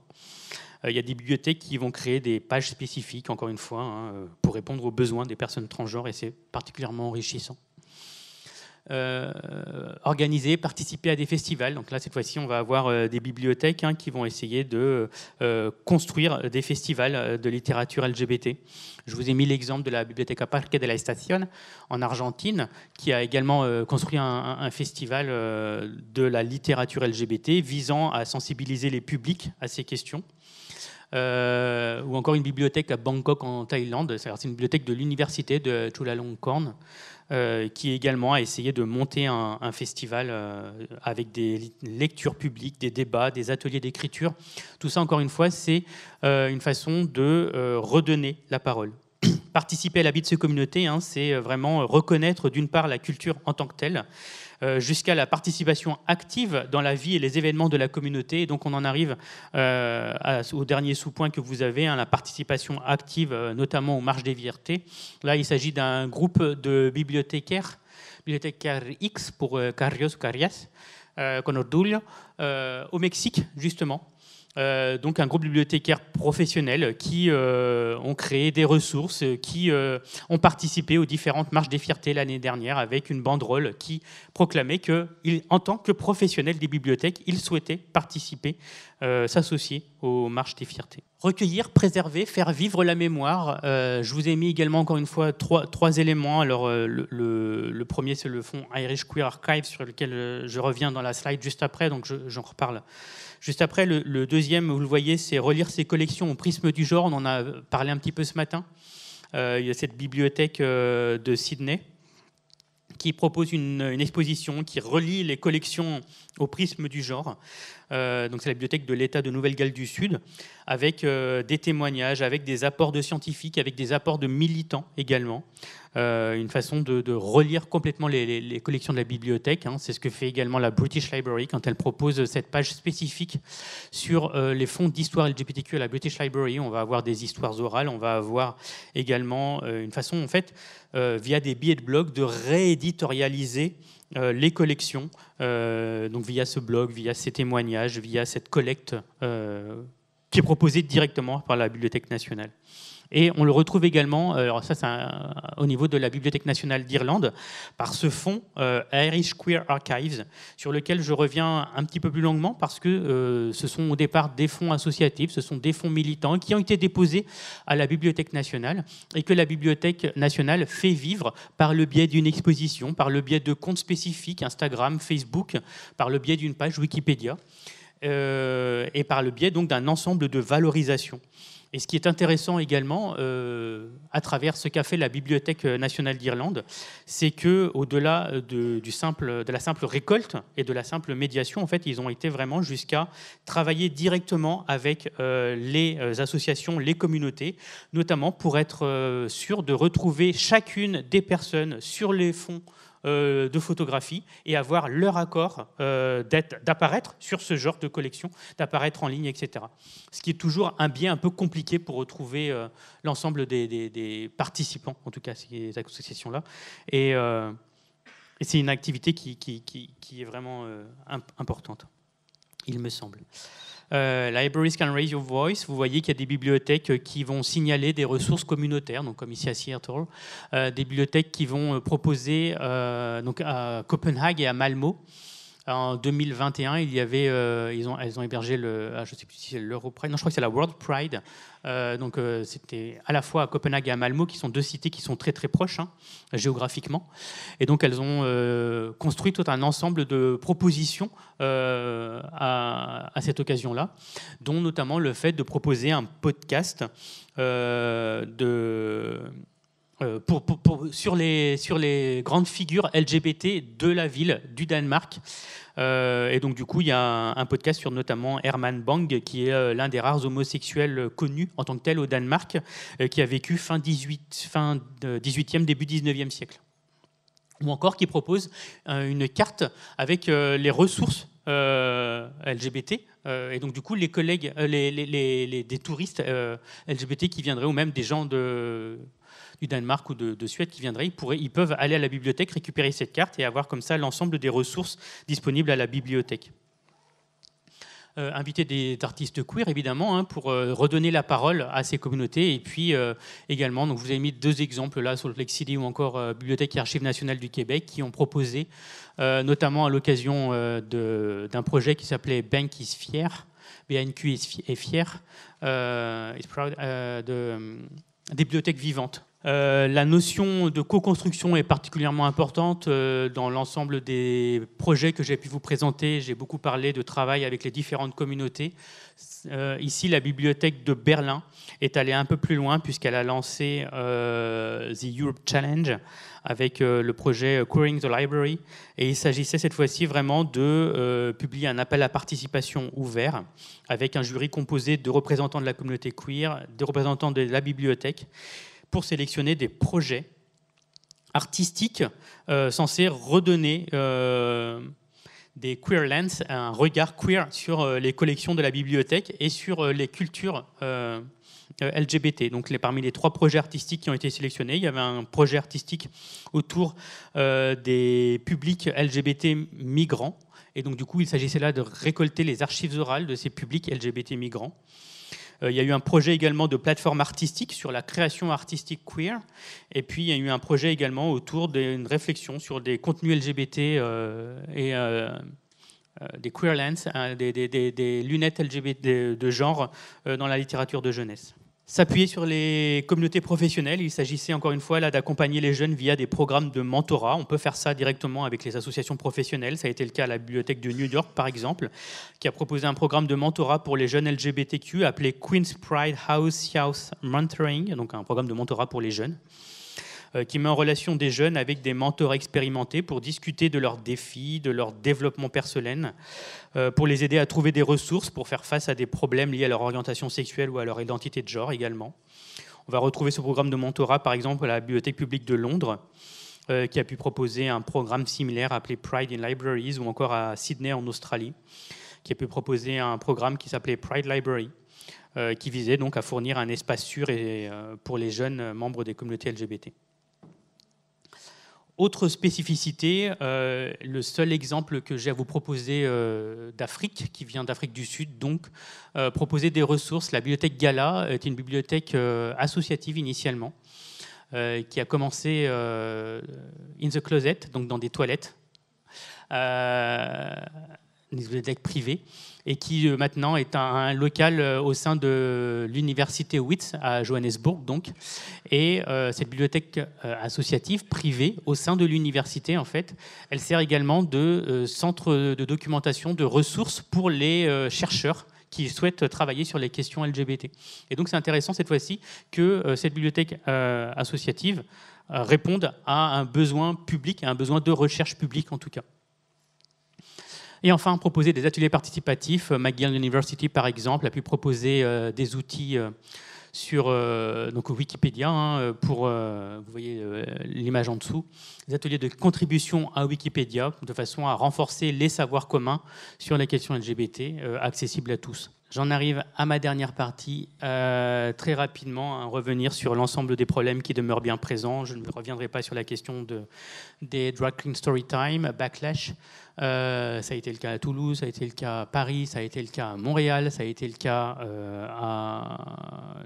Il y a des bibliothèques qui vont créer des pages spécifiques, encore une fois, hein, pour répondre aux besoins des personnes transgenres, et c'est particulièrement enrichissant. Euh, organiser, participer à des festivals. Donc là, cette fois-ci, on va avoir euh, des bibliothèques hein, qui vont essayer de euh, construire des festivals de littérature LGBT. Je vous ai mis l'exemple de la bibliothèque à Parque de la Estación en Argentine, qui a également construit un, festival de la littérature LGBT visant à sensibiliser les publics à ces questions. ou encore une bibliothèque à Bangkok en Thaïlande, c'est une bibliothèque de l'université de Chulalongkorn, euh, qui également a essayé de monter un, festival euh, avec des lectures publiques, des débats, des ateliers d'écriture. Tout ça, encore une fois, c'est euh, une façon de redonner la parole participer à la vie de ces communautés, hein, c'est euh, vraiment euh, reconnaître d'une part la culture en tant que telle, euh, jusqu'à la participation active dans la vie et les événements de la communauté. donc on en arrive au dernier sous-point que vous avez, hein, la participation active, notamment aux marches des Viertés. Là, il s'agit d'un groupe de bibliothécaires, bibliothécaires X pour Carrios Carrias, euh, au Mexique justement euh, donc un groupe bibliothécaire professionnel qui euh, ont créé des ressources, qui euh, ont participé aux différentes marches des fiertés l'année dernière avec une banderole qui proclamait que, en tant que professionnel des bibliothèques, il souhaitait participer, s'associer aux marches des fiertés. Recueillir, préserver, faire vivre la mémoire. je vous ai mis également encore une fois trois, éléments. Alors le, premier c'est le fonds Irish Queer Archive sur lequel je reviens dans la slide juste après, donc j'en reparle Juste après, le, deuxième, vous le voyez, c'est relire ses collections au prisme du genre. On en a parlé un petit peu ce matin. Euh, il y a cette bibliothèque euh, de Sydney qui propose une, exposition qui relie les collections au prisme du genre. Euh, donc c'est la bibliothèque de l'État de Nouvelle-Galles du Sud, avec euh, des témoignages, avec des apports de scientifiques, avec des apports de militants également. Euh, une façon de, relire complètement les, collections de la bibliothèque. Hein. C'est ce que fait également la British Library quand elle propose cette page spécifique sur les fonds d'histoire LGBTQ à la British Library. On va avoir des histoires orales, on va avoir également une façon, en fait, via des billets de blog, de rééditorialiser euh, les collections, euh, via ce blog, via ces témoignages, via cette collecte euh, qui est proposée directement par la Bibliothèque nationale. Et on le retrouve également, euh, alors ça c'est au niveau de la Bibliothèque nationale d'Irlande, par ce fonds euh, Irish Queer Archives, sur lequel je reviens un petit peu plus longuement parce que euh, ce sont au départ des fonds associatifs, ce sont des fonds militants qui ont été déposés à la Bibliothèque nationale et que la Bibliothèque nationale fait vivre par le biais d'une exposition, par le biais de comptes spécifiques, Instagram, Facebook, par le biais d'une page Wikipédia. et par le biais donc d'un ensemble de valorisations. Et ce qui est intéressant également, euh, à travers ce qu'a fait la Bibliothèque nationale d'Irlande, c'est que au-delà euh, de, la simple récolte et de la simple médiation, en fait, ils ont été vraiment jusqu'à travailler directement avec euh, les associations, les communautés, notamment pour être sûr de retrouver chacune des personnes sur les fonds euh, de photographie et avoir leur accord euh, d'apparaître sur ce genre de collection, d'apparaître en ligne, etc. Ce qui est toujours un biais un peu compliqué pour retrouver euh, l'ensemble des, participants, en tout cas ces associations-là. Et, c'est une activité qui, qui est vraiment importante, il me semble. Euh, Libraries can raise your voice. Vous voyez qu'il y a des bibliothèques euh, qui vont signaler des ressources communautaires, comme ici à Seattle, euh, des bibliothèques qui vont proposer, donc à Copenhague et à Malmo, en 2021, il y avait, euh, ils ont, elles ont hébergé le, ah, je sais plus si c'est non, je crois que c'est la World Pride. Euh, donc euh, c'était à la fois à Copenhague et à Malmo, qui sont deux cités qui sont très très proches hein, géographiquement. Et donc elles ont construit tout un ensemble de propositions à, à, cette occasion-là, dont notamment le fait de proposer un podcast de euh, sur, les, grandes figures LGBT de la ville du Danemark. Euh, et donc, du coup, il y a un, podcast sur notamment Herman Bang, qui est euh, l'un des rares homosexuels connus en tant que tel au Danemark, qui a vécu fin, 18, e début 19e siècle. Ou encore qui propose une carte avec les ressources LGBT. et donc, du coup, les collègues, les, des touristes LGBT qui viendraient, ou même des gens de du Danemark ou de, Suède qui viendraient, ils, pourraient, ils peuvent aller à la bibliothèque, récupérer cette carte et avoir comme ça l'ensemble des ressources disponibles à la bibliothèque. Euh, inviter des artistes queer évidemment hein, pour euh, redonner la parole à ces communautés et puis euh, également vous avez mis deux exemples là sur le City ou encore Bibliothèque et Archives nationales du Québec qui ont proposé notamment à l'occasion d'un projet qui s'appelait Bank is Fier BNQ est fier proud, de des hum, bibliothèques vivantes euh, la notion de co-construction est particulièrement importante euh, dans l'ensemble des projets que j'ai pu vous présenter. J'ai beaucoup parlé de travail avec les différentes communautés. Euh, ici, la bibliothèque de Berlin est allée un peu plus loin puisqu'elle a lancé The Europe Challenge avec le projet Queering the Library. Et il s'agissait cette fois-ci vraiment de publier un appel à participation ouvert avec un jury composé de représentants de la communauté queer, de représentants de la bibliothèque pour sélectionner des projets artistiques euh, censés redonner euh, des queer lens, un regard queer sur euh, les collections de la bibliothèque et sur les cultures LGBT. Donc les, parmi les trois projets artistiques qui ont été sélectionnés, il y avait un projet artistique autour des publics LGBT migrants. Et donc du coup, il s'agissait là de récolter les archives orales de ces publics LGBT migrants. Euh, il y a eu un projet également de plateforme artistique sur la création artistique queer. Et puis, il y a eu un projet également autour d'une réflexion sur des contenus LGBT euh, et euh, des queer lens, hein, des, lunettes LGBT de genre dans la littérature de jeunesse s'appuyer sur les communautés professionnelles. Il s'agissait encore une fois là d'accompagner les jeunes via des programmes de mentorat. On peut faire ça directement avec les associations professionnelles. Ça a été le cas à la bibliothèque de New York par exemple, qui a proposé un programme de mentorat pour les jeunes LGBTQ appelé Queen's Pride House House Mentoring, donc un programme de mentorat pour les jeunes. Euh, qui met en relation des jeunes avec des mentors expérimentés pour discuter de leurs défis, de leur développement personnel, euh, pour les aider à trouver des ressources pour faire face à des problèmes liés à leur orientation sexuelle ou à leur identité de genre également. On va retrouver ce programme de mentorat par exemple à la Bibliothèque publique de Londres euh, qui a pu proposer un programme similaire appelé Pride in Libraries ou encore à Sydney en Australie, qui a pu proposer un programme qui s'appelait Pride Library, qui visait donc à fournir un espace sûr pour les jeunes membres des communautés LGBT. Autre spécificité, euh, le seul exemple que j'ai à vous proposer euh, d'Afrique, qui vient d'Afrique du Sud, donc, euh, proposer des ressources. La bibliothèque Gala est une bibliothèque associative initialement, qui a commencé in the closet, donc dans des toilettes, une bibliothèque privée, et qui euh, maintenant est un, local euh, au sein de l'université Wits à Johannesburg, donc. Et euh, cette bibliothèque associative privée au sein de l'université, en fait, elle sert également de centre de documentation, de ressources pour les chercheurs qui souhaitent travailler sur les questions LGBT. Et donc c'est intéressant cette fois-ci que cette bibliothèque associative réponde à un besoin public, à un besoin de recherche publique en tout cas. Et enfin, proposer des ateliers participatifs. Euh, McGill University, par exemple, a pu proposer euh, des outils euh, sur Wikipédia hein, pour vous voyez l'image en dessous des ateliers de contribution à Wikipédia de façon à renforcer les savoirs communs sur les questions LGBT accessibles à tous. J'en arrive à ma dernière partie. Euh, très rapidement, à hein, revenir sur l'ensemble des problèmes qui demeurent bien présents. Je ne reviendrai pas sur la question des Drag Queen Story Time, Backlash. Euh, ça a été le cas à Toulouse, ça a été le cas à Paris, ça a été le cas à Montréal, ça a été le cas euh, à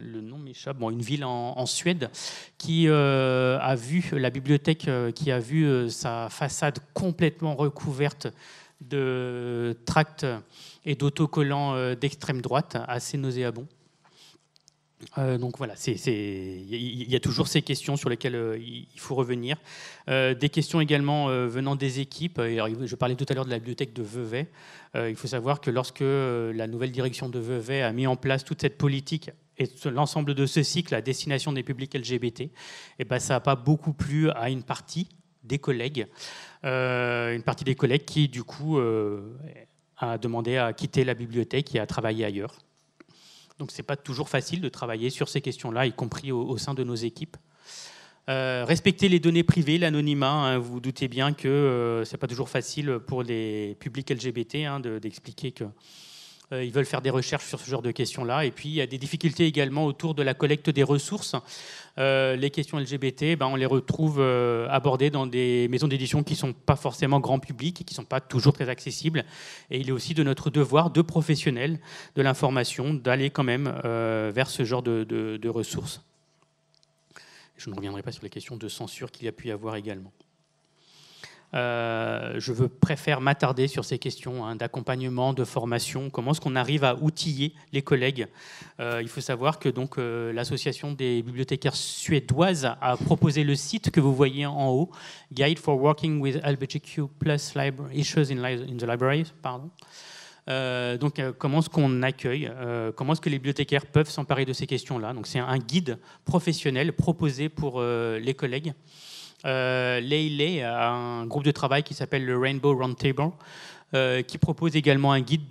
le nom m'échappe, bon, une ville en, en Suède qui a vu la bibliothèque qui a vu sa façade complètement recouverte de tracts et d'autocollants euh, d'extrême droite assez nauséabonds. Euh, donc voilà, il y a toujours ces questions sur lesquelles euh, il faut revenir. des questions également venant des équipes. je parlais tout à l'heure de la bibliothèque de Vevey. il faut savoir que lorsque la nouvelle direction de Vevey a mis en place toute cette politique et l'ensemble de ce cycle à destination des publics LGBT, et eh ben, ça n'a pas beaucoup plu à une partie des collègues, une partie des collègues qui du coup à demander à quitter la bibliothèque et à travailler ailleurs. Donc ce n'est pas toujours facile de travailler sur ces questions-là, y compris au, sein de nos équipes. Euh, respecter les données privées, l'anonymat, vous, hein, vous doutez bien que euh, c'est ce n'est pas toujours facile pour les publics LGBT hein, d'expliquer que euh, ils veulent faire des recherches sur ce genre de questions-là. Et puis, il y a des difficultés également autour de la collecte des ressources. Euh, les questions LGBT, ben, on les retrouve euh, abordées dans des maisons d'édition qui ne sont pas forcément grand public et qui ne sont pas toujours très accessibles. Et il est aussi de notre devoir de professionnels de l'information d'aller quand même vers ce genre de, de ressources. Je ne reviendrai pas sur les questions de censure qu'il y a pu y avoir également. Euh, je veux, préfère m'attarder sur ces questions hein, d'accompagnement, de formation. Comment est-ce qu'on arrive à outiller les collègues euh, Il faut savoir que donc euh, l'association des bibliothécaires suédoises a proposé le site que vous voyez en haut, Guide for Working with LGBTQ plus Issues in, the Library. donc, comment est-ce qu'on accueille Comment est-ce que les bibliothécaires peuvent s'emparer de ces questions-là Donc, c'est un guide professionnel proposé pour les collègues euh, a un groupe de travail qui s'appelle le Rainbow Roundtable, euh, qui propose également un guide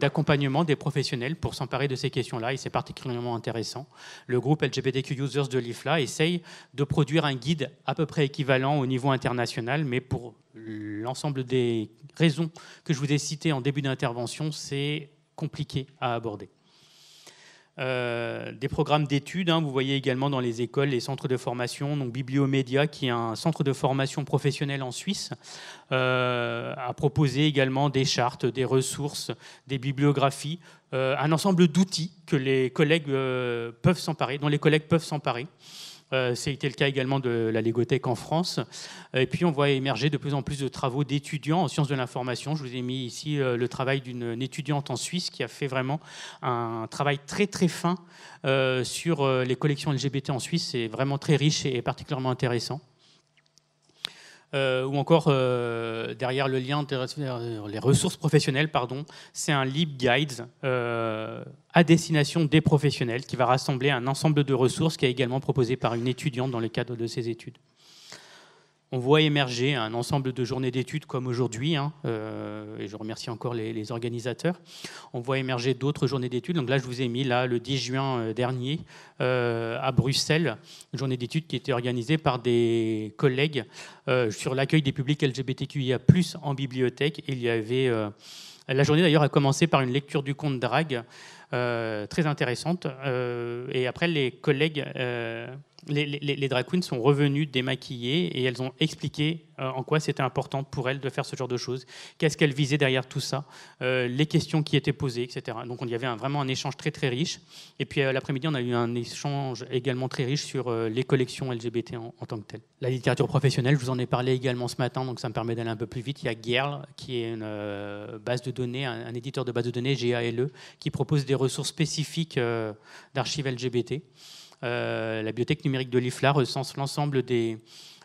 d'accompagnement des professionnels pour s'emparer de ces questions-là, et c'est particulièrement intéressant. Le groupe LGBTQ Users de l'IFLA essaye de produire un guide à peu près équivalent au niveau international, mais pour l'ensemble des raisons que je vous ai citées en début d'intervention, c'est compliqué à aborder. Euh, des programmes d'études. Hein, vous voyez également dans les écoles les centres de formation, donc Bibliomédia, qui est un centre de formation professionnelle en Suisse, euh, a proposé également des chartes, des ressources, des bibliographies, euh, un ensemble d'outils que les collègues peuvent s'emparer, dont les collègues peuvent s'emparer. C'était euh, le cas également de la Légothèque en France. Euh, et puis, on voit émerger de plus en plus de travaux d'étudiants en sciences de l'information. Je vous ai mis ici euh, le travail d'une étudiante en Suisse qui a fait vraiment un travail très, très fin sur les collections LGBT en Suisse. C'est vraiment très riche et particulièrement intéressant. Euh, ou encore euh, derrière le lien euh, les ressources professionnelles, pardon, c'est un LibGuide à destination des professionnels qui va rassembler un ensemble de ressources qui est également proposé par une étudiante dans le cadre de ses études on voit émerger un ensemble de journées d'études comme aujourd'hui, hein, euh, et je remercie encore les, organisateurs. On voit émerger d'autres journées d'études. Donc là, je vous ai mis là, le 10 juin euh, dernier euh, à Bruxelles, une journée d'études qui était organisée par des collègues sur l'accueil des publics LGBTQIA+, en bibliothèque. il y avait... la journée d'ailleurs a commencé par une lecture du conte Drague, très intéressante. et après, les collègues les, les, drag queens sont revenues démaquillées et elles ont expliqué euh, en quoi c'était important pour elles de faire ce genre de choses, qu'est-ce qu'elles visaient derrière tout ça, euh, les questions qui étaient posées, etc. Donc on y avait vraiment un échange très très riche. Et puis à euh, l'après-midi, on a eu un échange également très riche sur les collections LGBT en, tant que telles. La littérature professionnelle, je vous en ai parlé également ce matin, donc ça me permet d'aller un peu plus vite. Il y a GERL qui est une base de données, un, éditeur de base de données, GALE, qui propose des ressources spécifiques d'archives LGBT. Euh, la bibliothèque numérique de l'IFLA recense l'ensemble des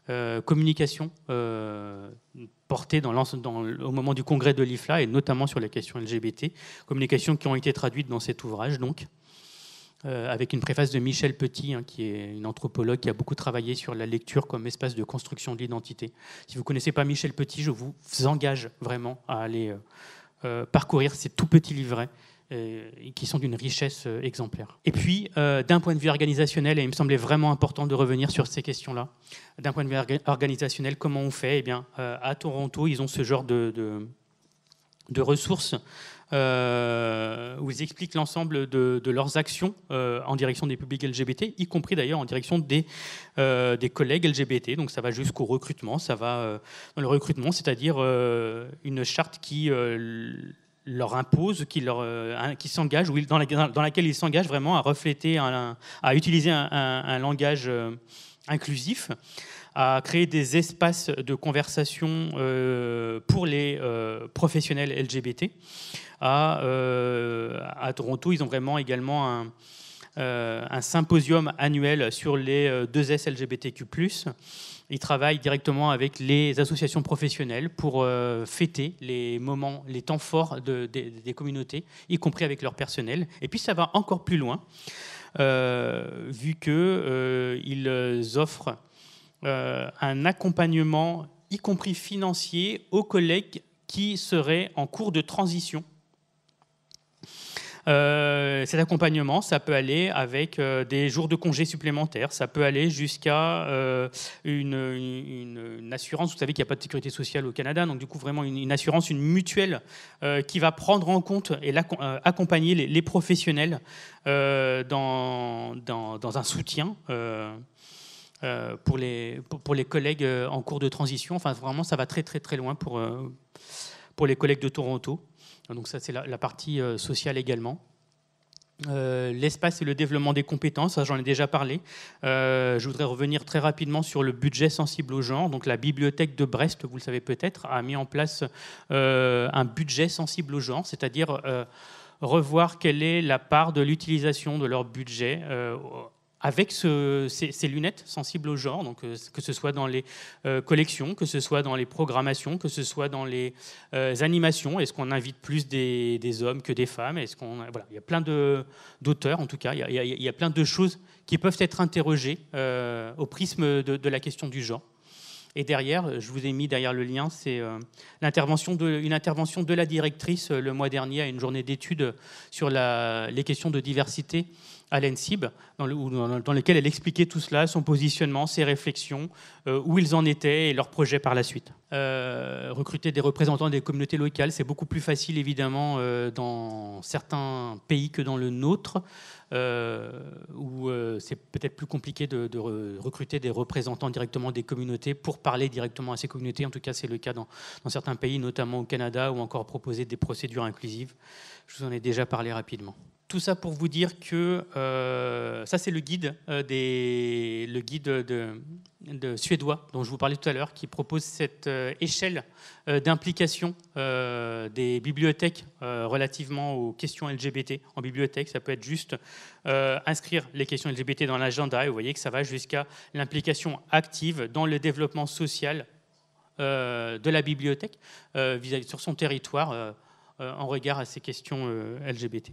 euh, communications euh, portées au moment du congrès de l'IFLA et notamment sur la question LGBT, communications qui ont été traduites dans cet ouvrage donc. avec une préface de Michel Petit, hein, qui est une anthropologue qui a beaucoup travaillé sur la lecture comme espace de construction de l'identité. Si vous ne connaissez pas Michel Petit, je vous engage vraiment à aller parcourir ces tout petits livrets euh, qui sont d'une richesse euh, exemplaire. Et puis, euh, d'un point de vue organisationnel, et il me semblait vraiment important de revenir sur ces questions-là, d'un point de vue organisationnel, comment on fait Eh bien, à Toronto, ils ont ce genre de, de, ressources où ils expliquent l'ensemble de, de, leurs actions en direction des publics LGBT, y compris d'ailleurs en direction des, des collègues LGBT. Donc ça va jusqu'au recrutement, ça va dans le recrutement, c'est-à-dire une charte qui leur impose, qui, leur, euh, qui s'engage, ou dans, laquelle ils s'engagent vraiment à refléter, à utiliser un, langage euh, inclusif, à créer des espaces de conversation euh, pour les professionnels LGBT. À, à Toronto, ils ont vraiment également un euh, un symposium annuel sur les 2S euh, LGBTQ. Ils travaillent directement avec les associations professionnelles pour euh, fêter les moments, les temps forts des, communautés, y compris avec leur personnel. Et puis ça va encore plus loin. vu qu'ils offrent un accompagnement, y compris financier, aux collègues qui seraient en cours de transition euh, cet accompagnement, ça peut aller avec euh, des jours de congés supplémentaires, ça peut aller jusqu'à euh, une, assurance. Vous savez qu'il n'y a pas de sécurité sociale au Canada, donc du coup vraiment une, assurance, une mutuelle qui va prendre en compte et accompagner les, professionnels dans, un soutien. pour les, collègues en cours de transition. Enfin, vraiment, ça va très, très, très loin pour les collègues de Toronto. Hein, donc ça, c'est la, partie euh, sociale également. Euh, l'espace et le développement des compétences, hein, j'en ai déjà parlé. Euh, je voudrais revenir très rapidement sur le budget sensible au genre. Donc la bibliothèque de Brest, vous le savez peut-être, a mis en place un budget sensible au genre, c'est-à-dire revoir quelle est la part de l'utilisation de leur budget avec ces, lunettes sensibles au genre, donc, euh, que ce soit dans les euh, collections, que ce soit dans les programmations, que ce soit dans les euh, animations. Est-ce qu'on invite plus des, hommes que des femmes Est-ce qu'on voilà, il y a plein de d'auteurs en tout cas. Il y, a, plein de choses qui peuvent être interrogées au prisme de, la question du genre. Et derrière, je vous ai mis derrière le lien, c'est l'intervention de, une intervention de la directrice le mois dernier à une journée d'études sur les questions de diversité à l'ENSIB, dans, lequel elle expliquait tout cela, son positionnement, ses réflexions, euh, où ils en étaient et leurs projets par la suite. Euh, recruter des représentants des communautés locales, c'est beaucoup plus facile évidemment euh, dans certains pays que dans le nôtre, où c'est peut-être plus compliqué de, recruter des représentants directement des communautés pour parler directement à ces communautés. En tout cas, c'est le cas dans, dans certains pays, notamment au Canada, ou encore proposer des procédures inclusives. Je vous en ai déjà parlé rapidement tout ça pour vous dire que euh, ça c'est le guide euh, des le guide de, suédois dont je vous parlais tout à l'heure qui propose cette euh, échelle d'implication des bibliothèques relativement aux questions LGBT en bibliothèque ça peut être juste inscrire les questions LGBT dans l'agenda et vous voyez que ça va jusqu'à l'implication active dans le développement social de la bibliothèque vis à sur son territoire en regard à ces questions LGBT.